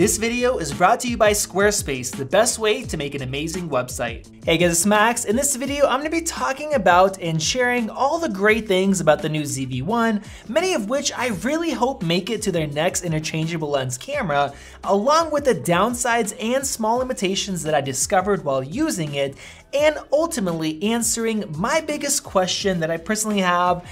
This video is brought to you by Squarespace, the best way to make an amazing website. Hey guys, it's Max. In this video, I'm gonna be talking about and sharing all the great things about the new ZV-1, many of which I really hope make it to their next interchangeable lens camera, along with the downsides and small limitations that I discovered while using it, and ultimately answering my biggest question that I personally have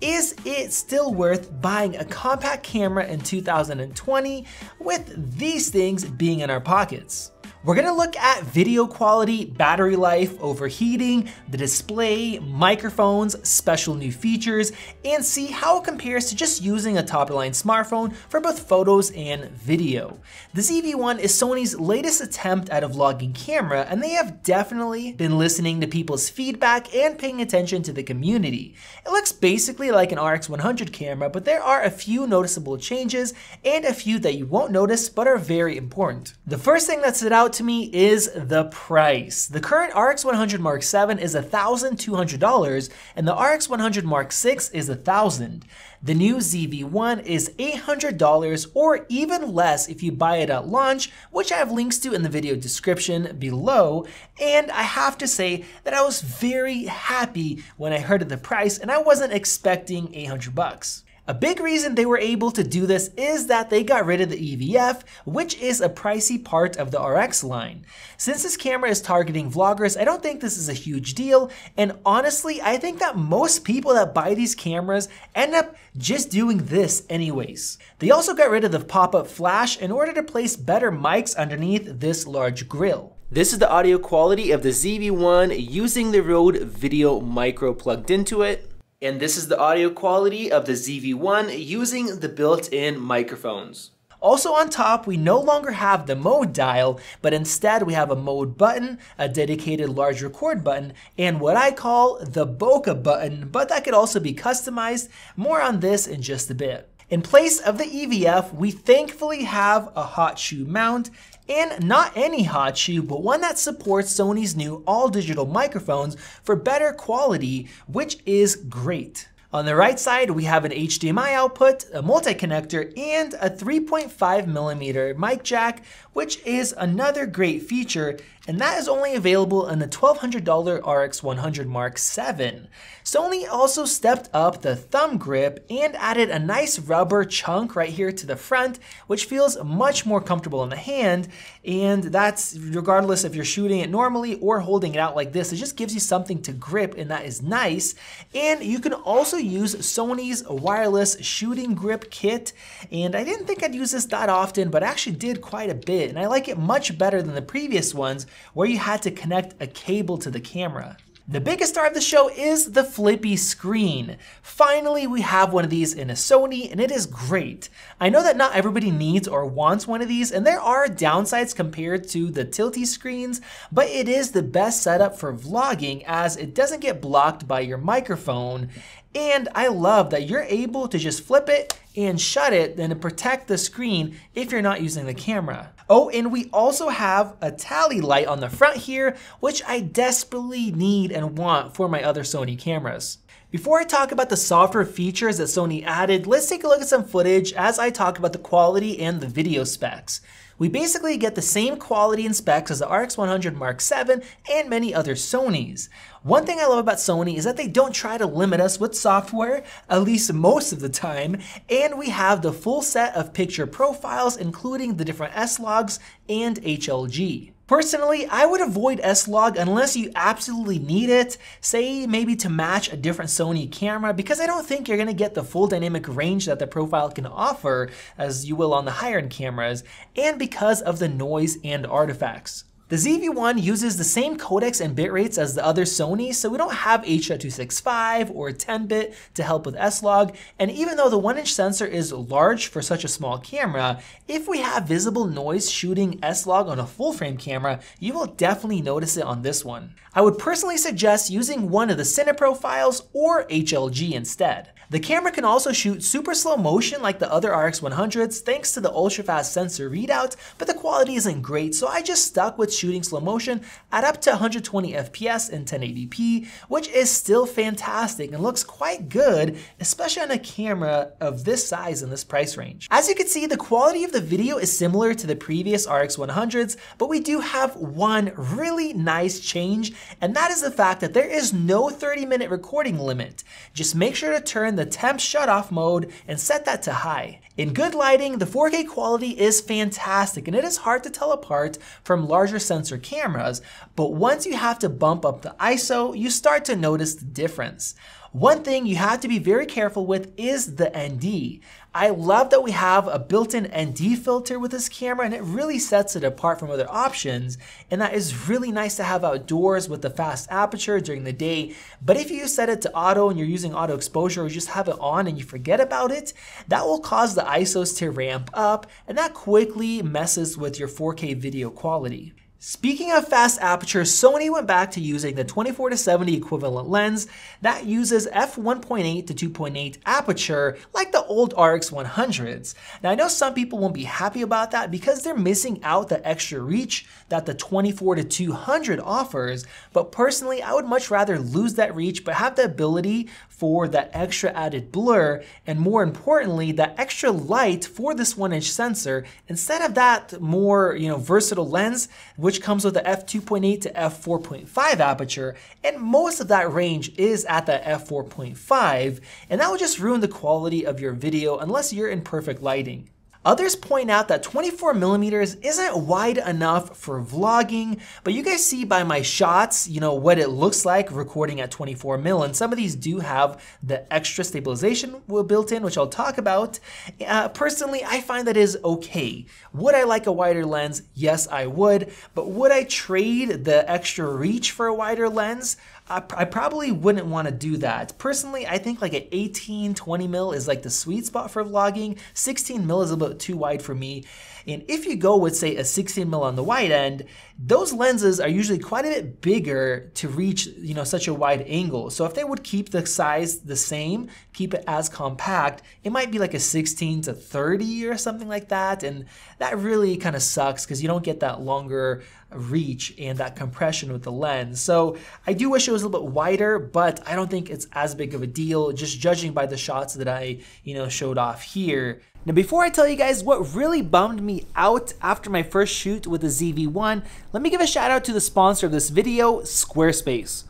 is it still worth buying a compact camera in 2020 with these things being in our pockets? We're gonna look at video quality, battery life, overheating, the display, microphones, special new features, and see how it compares to just using a top-of-line smartphone for both photos and video. The ZV-1 is Sony's latest attempt at a vlogging camera, and they have definitely been listening to people's feedback and paying attention to the community. It looks basically like an RX100 camera, but there are a few noticeable changes and a few that you won't notice but are very important. The first thing that stood out to me is the price. The current RX100 Mark 7 is $1,200 and the RX100 Mark 6 is 1000 The new ZV1 is $800 or even less if you buy it at launch, which I have links to in the video description below. And I have to say that I was very happy when I heard of the price and I wasn't expecting 800 bucks. A big reason they were able to do this is that they got rid of the EVF, which is a pricey part of the RX line. Since this camera is targeting vloggers, I don't think this is a huge deal, and honestly, I think that most people that buy these cameras end up just doing this anyways. They also got rid of the pop-up flash in order to place better mics underneath this large grill. This is the audio quality of the ZV-1 using the Rode video micro plugged into it. And this is the audio quality of the ZV-1 using the built-in microphones. Also on top, we no longer have the mode dial, but instead we have a mode button, a dedicated large record button, and what I call the bokeh button, but that could also be customized. More on this in just a bit. In place of the EVF, we thankfully have a hot shoe mount and not any hot shoe, but one that supports Sony's new all-digital microphones for better quality, which is great. On the right side, we have an HDMI output, a multi-connector, and a 3.5mm mic jack, which is another great feature and that is only available in the $1,200 RX100 Mark VII. Sony also stepped up the thumb grip and added a nice rubber chunk right here to the front, which feels much more comfortable in the hand, and that's regardless if you're shooting it normally or holding it out like this, it just gives you something to grip and that is nice. And you can also use Sony's wireless shooting grip kit, and I didn't think I'd use this that often, but I actually did quite a bit, and I like it much better than the previous ones, where you had to connect a cable to the camera. The biggest star of the show is the flippy screen. Finally, we have one of these in a Sony, and it is great. I know that not everybody needs or wants one of these, and there are downsides compared to the tilty screens, but it is the best setup for vlogging as it doesn't get blocked by your microphone, and I love that you're able to just flip it and shut it then to protect the screen if you're not using the camera. Oh, and we also have a tally light on the front here, which I desperately need and want for my other Sony cameras. Before I talk about the software features that Sony added, let's take a look at some footage as I talk about the quality and the video specs. We basically get the same quality and specs as the RX100 Mark VII and many other Sonys. One thing I love about Sony is that they don't try to limit us with software, at least most of the time, and we have the full set of picture profiles including the different S-Logs and HLG. Personally, I would avoid S-Log unless you absolutely need it, say maybe to match a different Sony camera because I don't think you're going to get the full dynamic range that the profile can offer as you will on the higher end cameras, and because of the noise and artifacts. The ZV-1 uses the same codecs and bit rates as the other Sony, so we don't have H.265 or 10-bit to help with S-Log, and even though the 1-inch sensor is large for such a small camera, if we have visible noise shooting S-Log on a full-frame camera, you will definitely notice it on this one. I would personally suggest using one of the Cinepro files or HLG instead. The camera can also shoot super slow motion like the other RX100s thanks to the ultra-fast sensor readout, but the quality isn't great, so I just stuck with shooting slow motion at up to 120 FPS and 1080p, which is still fantastic and looks quite good, especially on a camera of this size and this price range. As you can see, the quality of the video is similar to the previous RX 100s, but we do have one really nice change, and that is the fact that there is no 30 minute recording limit. Just make sure to turn the temp shutoff mode and set that to high. In good lighting, the 4K quality is fantastic and it is hard to tell apart from larger sensor cameras, but once you have to bump up the ISO, you start to notice the difference. One thing you have to be very careful with is the ND. I love that we have a built-in ND filter with this camera and it really sets it apart from other options and that is really nice to have outdoors with the fast aperture during the day. But if you set it to auto and you're using auto exposure or just have it on and you forget about it, that will cause the ISOs to ramp up and that quickly messes with your 4K video quality. Speaking of fast aperture, Sony went back to using the 24 to 70 equivalent lens that uses f1.8 to 2.8 aperture like the old RX100s. Now I know some people won't be happy about that because they're missing out the extra reach that the 24 to 200 offers, but personally I would much rather lose that reach but have the ability for that extra added blur, and more importantly, that extra light for this one inch sensor, instead of that more you know versatile lens, which comes with the f2.8 to f4.5 aperture, and most of that range is at the f4.5, and that will just ruin the quality of your video unless you're in perfect lighting. Others point out that 24 millimeters isn't wide enough for vlogging, but you guys see by my shots, you know, what it looks like recording at 24 mil, and some of these do have the extra stabilization built in, which I'll talk about. Uh, personally, I find that is okay. Would I like a wider lens? Yes, I would, but would I trade the extra reach for a wider lens? I, probably wouldn't want to do that. Personally, I think like an 18, 20 mil is like the sweet spot for vlogging. 16 mil is a bit too wide for me. And if you go with say a 16 mil on the wide end, those lenses are usually quite a bit bigger to reach, you know, such a wide angle. So if they would keep the size the same, keep it as compact, it might be like a 16 to 30 or something like that. And that really kind of sucks because you don't get that longer reach and that compression with the lens. So I do wish it was a little bit wider, but I don't think it's as big of a deal just judging by the shots that I, you know, showed off here. Now before I tell you guys what really bummed me out after my first shoot with the ZV-1, let me give a shout out to the sponsor of this video, Squarespace.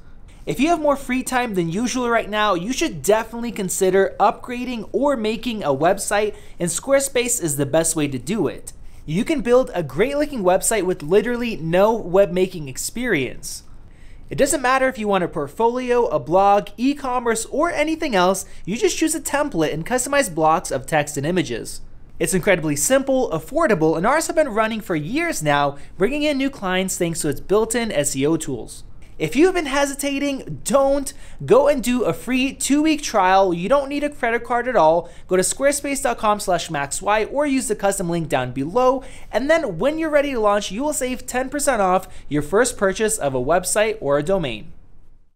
If you have more free time than usual right now, you should definitely consider upgrading or making a website, and Squarespace is the best way to do it you can build a great looking website with literally no web making experience. It doesn't matter if you want a portfolio, a blog, e commerce, or anything else, you just choose a template and customize blocks of text and images. It's incredibly simple, affordable, and ours have been running for years now, bringing in new clients thanks to its built in SEO tools. If you've been hesitating, don't. Go and do a free two-week trial. You don't need a credit card at all. Go to squarespace.com slash maxy or use the custom link down below. And then when you're ready to launch, you will save 10% off your first purchase of a website or a domain.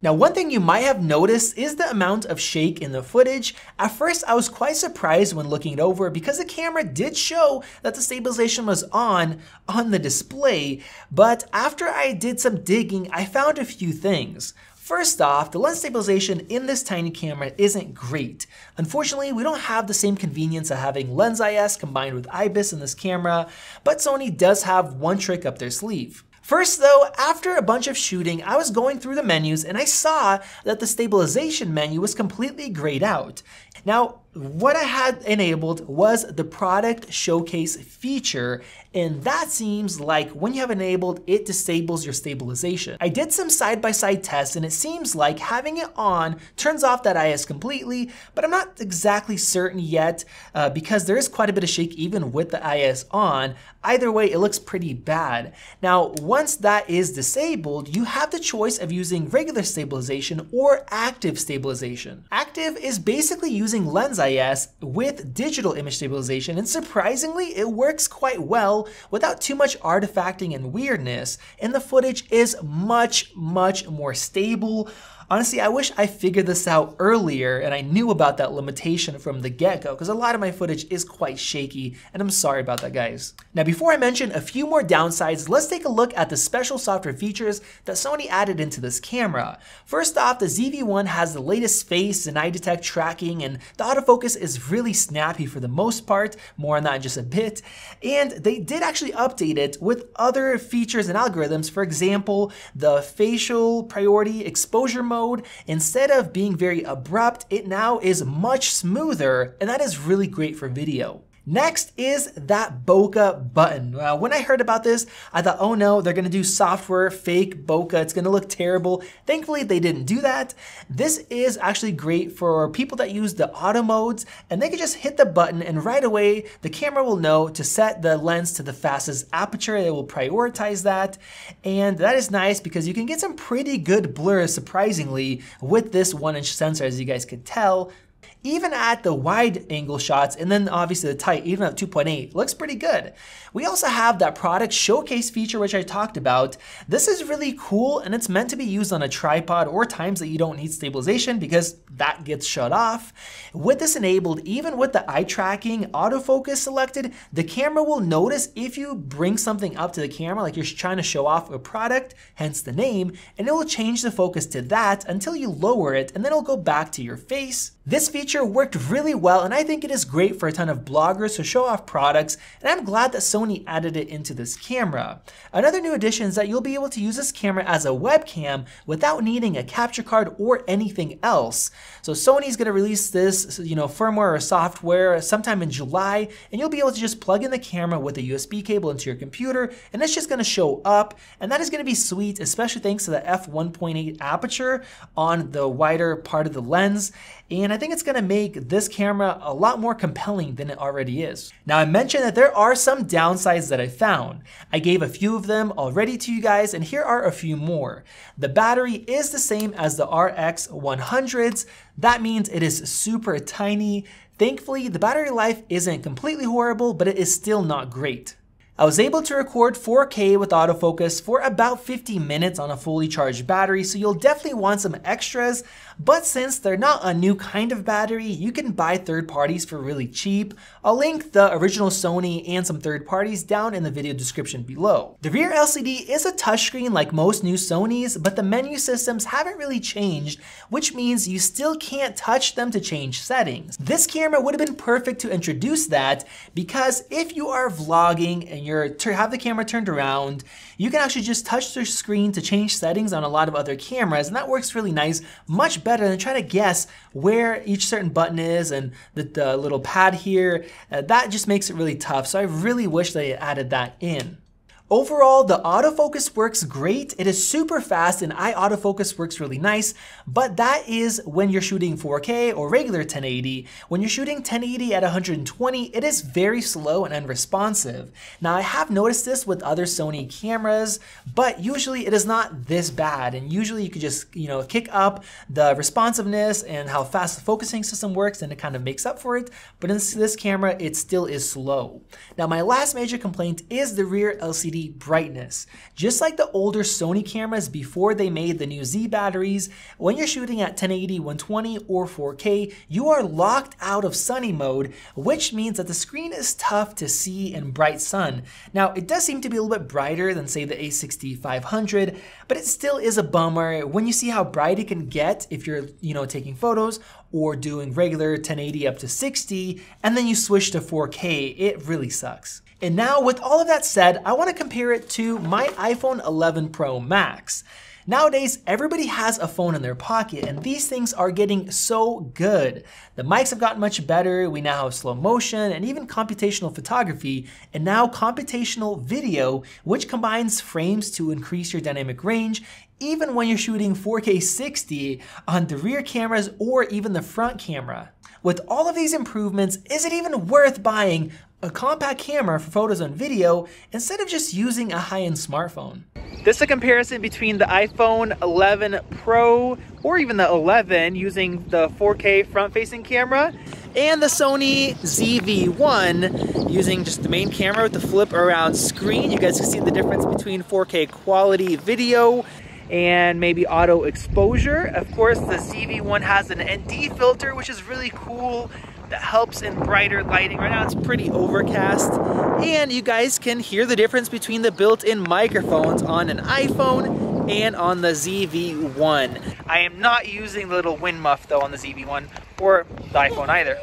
Now one thing you might have noticed is the amount of shake in the footage. At first I was quite surprised when looking it over because the camera did show that the stabilization was on on the display, but after I did some digging I found a few things. First off, the lens stabilization in this tiny camera isn't great. Unfortunately, we don't have the same convenience of having Lens IS combined with IBIS in this camera, but Sony does have one trick up their sleeve. First though, after a bunch of shooting, I was going through the menus and I saw that the stabilization menu was completely grayed out. Now, what I had enabled was the product showcase feature, and that seems like when you have enabled, it disables your stabilization. I did some side-by-side -side tests, and it seems like having it on turns off that IS completely, but I'm not exactly certain yet uh, because there is quite a bit of shake even with the IS on. Either way, it looks pretty bad. Now, once that is disabled, you have the choice of using regular stabilization or active stabilization. Active is basically using lens IS with digital image stabilization, and surprisingly, it works quite well without too much artifacting and weirdness, and the footage is much, much more stable. Honestly, I wish I figured this out earlier and I knew about that limitation from the get-go because a lot of my footage is quite shaky and I'm sorry about that guys. Now before I mention a few more downsides, let's take a look at the special software features that Sony added into this camera. First off, the ZV-1 has the latest face and eye detect tracking and the autofocus is really snappy for the most part, more on that in just a bit. And they did actually update it with other features and algorithms, for example, the facial priority exposure mode mode, instead of being very abrupt, it now is much smoother, and that is really great for video. Next is that bokeh button. Uh, when I heard about this, I thought, oh no, they're gonna do software, fake bokeh, it's gonna look terrible. Thankfully, they didn't do that. This is actually great for people that use the auto modes and they can just hit the button and right away, the camera will know to set the lens to the fastest aperture. It will prioritize that. And that is nice because you can get some pretty good blur, surprisingly, with this one inch sensor, as you guys could tell even at the wide angle shots, and then obviously the tight, even at 2.8, looks pretty good. We also have that product showcase feature, which I talked about. This is really cool, and it's meant to be used on a tripod or times that you don't need stabilization because that gets shut off. With this enabled, even with the eye tracking, autofocus selected, the camera will notice if you bring something up to the camera, like you're trying to show off a product, hence the name, and it will change the focus to that until you lower it, and then it'll go back to your face. This feature feature worked really well and I think it is great for a ton of bloggers to show off products and I'm glad that Sony added it into this camera. Another new addition is that you'll be able to use this camera as a webcam without needing a capture card or anything else. So Sony's going to release this you know, firmware or software sometime in July and you'll be able to just plug in the camera with a USB cable into your computer and it's just going to show up and that is going to be sweet especially thanks to the f1.8 aperture on the wider part of the lens and I think it's going to to make this camera a lot more compelling than it already is. Now I mentioned that there are some downsides that I found. I gave a few of them already to you guys and here are a few more. The battery is the same as the RX 100s. That means it is super tiny. Thankfully, the battery life isn't completely horrible, but it is still not great. I was able to record 4K with autofocus for about 50 minutes on a fully charged battery, so you'll definitely want some extras, but since they're not a new kind of battery, you can buy third parties for really cheap. I'll link the original Sony and some third parties down in the video description below. The rear LCD is a touchscreen like most new Sonys, but the menu systems haven't really changed, which means you still can't touch them to change settings. This camera would have been perfect to introduce that, because if you are vlogging and you're to have the camera turned around, you can actually just touch the screen to change settings on a lot of other cameras, and that works really nice, much better than trying to guess where each certain button is and the, the little pad here. Uh, that just makes it really tough, so I really wish they added that in. Overall, the autofocus works great. It is super fast and eye autofocus works really nice, but that is when you're shooting 4K or regular 1080. When you're shooting 1080 at 120, it is very slow and unresponsive. Now, I have noticed this with other Sony cameras, but usually it is not this bad. And usually you could just, you know, kick up the responsiveness and how fast the focusing system works and it kind of makes up for it. But in this camera, it still is slow. Now, my last major complaint is the rear LCD the brightness. Just like the older Sony cameras before they made the new Z batteries, when you're shooting at 1080, 120, or 4K, you are locked out of sunny mode, which means that the screen is tough to see in bright sun. Now, it does seem to be a little bit brighter than say the a6500, but it still is a bummer when you see how bright it can get if you're, you know, taking photos or doing regular 1080 up to 60, and then you switch to 4K, it really sucks. And now with all of that said, I wanna compare it to my iPhone 11 Pro Max. Nowadays, everybody has a phone in their pocket and these things are getting so good. The mics have gotten much better, we now have slow motion and even computational photography, and now computational video, which combines frames to increase your dynamic range, even when you're shooting 4K 60 on the rear cameras or even the front camera. With all of these improvements, is it even worth buying a compact camera for photos and video instead of just using a high-end smartphone. This is a comparison between the iPhone 11 Pro or even the 11 using the 4K front-facing camera and the Sony ZV-1 using just the main camera with the flip around screen. You guys can see the difference between 4K quality video and maybe auto exposure. Of course, the ZV-1 has an ND filter, which is really cool that helps in brighter lighting. Right now it's pretty overcast and you guys can hear the difference between the built-in microphones on an iPhone and on the ZV-1. I am not using the little wind muff though on the ZV-1 or the iPhone either.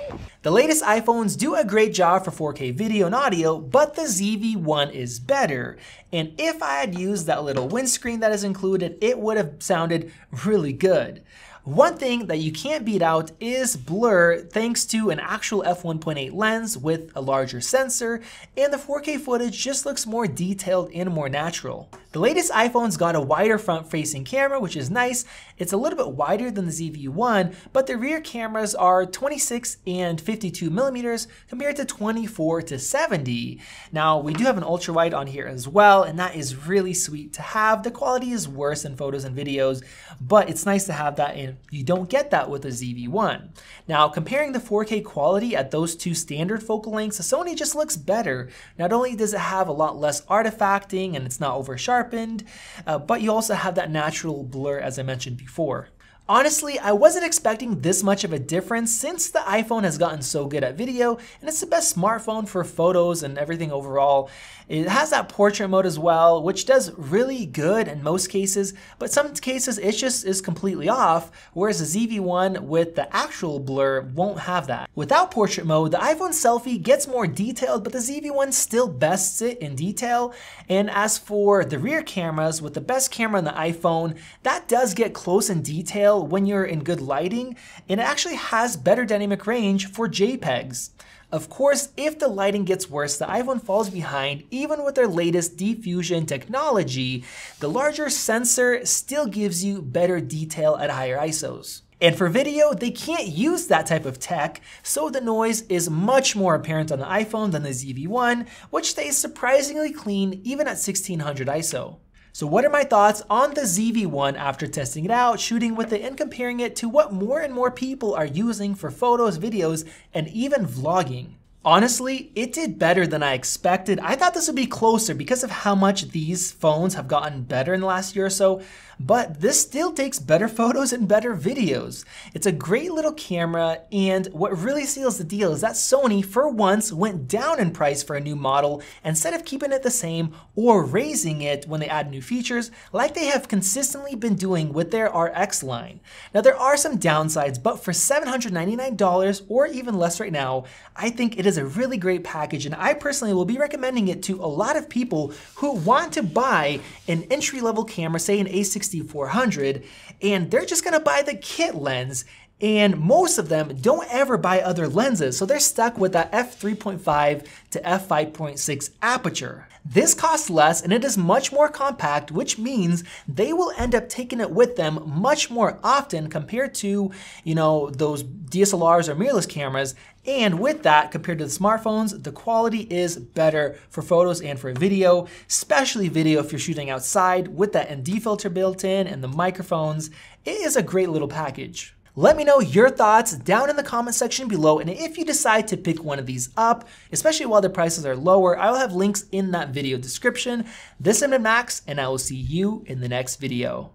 The latest iPhones do a great job for 4K video and audio, but the ZV-1 is better. And if I had used that little windscreen that is included, it would have sounded really good. One thing that you can't beat out is blur thanks to an actual f1.8 lens with a larger sensor, and the 4K footage just looks more detailed and more natural. The latest iPhone's got a wider front-facing camera, which is nice. It's a little bit wider than the ZV-1, but the rear cameras are 26 and 52 millimeters compared to 24 to 70. Now, we do have an ultra-wide on here as well, and that is really sweet to have. The quality is worse in photos and videos, but it's nice to have that in you don't get that with a ZV-1. Now, comparing the 4K quality at those two standard focal lengths, Sony just looks better. Not only does it have a lot less artifacting and it's not over sharpened, uh, but you also have that natural blur as I mentioned before. Honestly, I wasn't expecting this much of a difference since the iPhone has gotten so good at video and it's the best smartphone for photos and everything overall. It has that portrait mode as well, which does really good in most cases, but some cases it just is completely off, whereas the ZV-1 with the actual blur won't have that. Without portrait mode, the iPhone selfie gets more detailed, but the ZV-1 still bests it in detail. And as for the rear cameras, with the best camera on the iPhone, that does get close in detail well when you're in good lighting, and it actually has better dynamic range for JPEGs. Of course, if the lighting gets worse, the iPhone falls behind even with their latest diffusion technology. The larger sensor still gives you better detail at higher ISOs. And for video, they can't use that type of tech, so the noise is much more apparent on the iPhone than the ZV-1, which stays surprisingly clean even at 1600 ISO. So what are my thoughts on the ZV-1 after testing it out, shooting with it, and comparing it to what more and more people are using for photos, videos, and even vlogging? Honestly, it did better than I expected. I thought this would be closer because of how much these phones have gotten better in the last year or so, but this still takes better photos and better videos. It's a great little camera, and what really seals the deal is that Sony, for once, went down in price for a new model instead of keeping it the same or raising it when they add new features, like they have consistently been doing with their RX line. Now, there are some downsides, but for $799 or even less right now, I think it is a really great package, and I personally will be recommending it to a lot of people who want to buy an entry level camera, say an A6 6400 and they're just gonna buy the kit lens and most of them don't ever buy other lenses, so they're stuck with that f3.5 to f5.6 aperture. This costs less and it is much more compact, which means they will end up taking it with them much more often compared to, you know, those DSLRs or mirrorless cameras. And with that, compared to the smartphones, the quality is better for photos and for video, especially video if you're shooting outside with that ND filter built in and the microphones. It is a great little package. Let me know your thoughts down in the comment section below. And if you decide to pick one of these up, especially while the prices are lower, I will have links in that video description. This is been Max, and I will see you in the next video.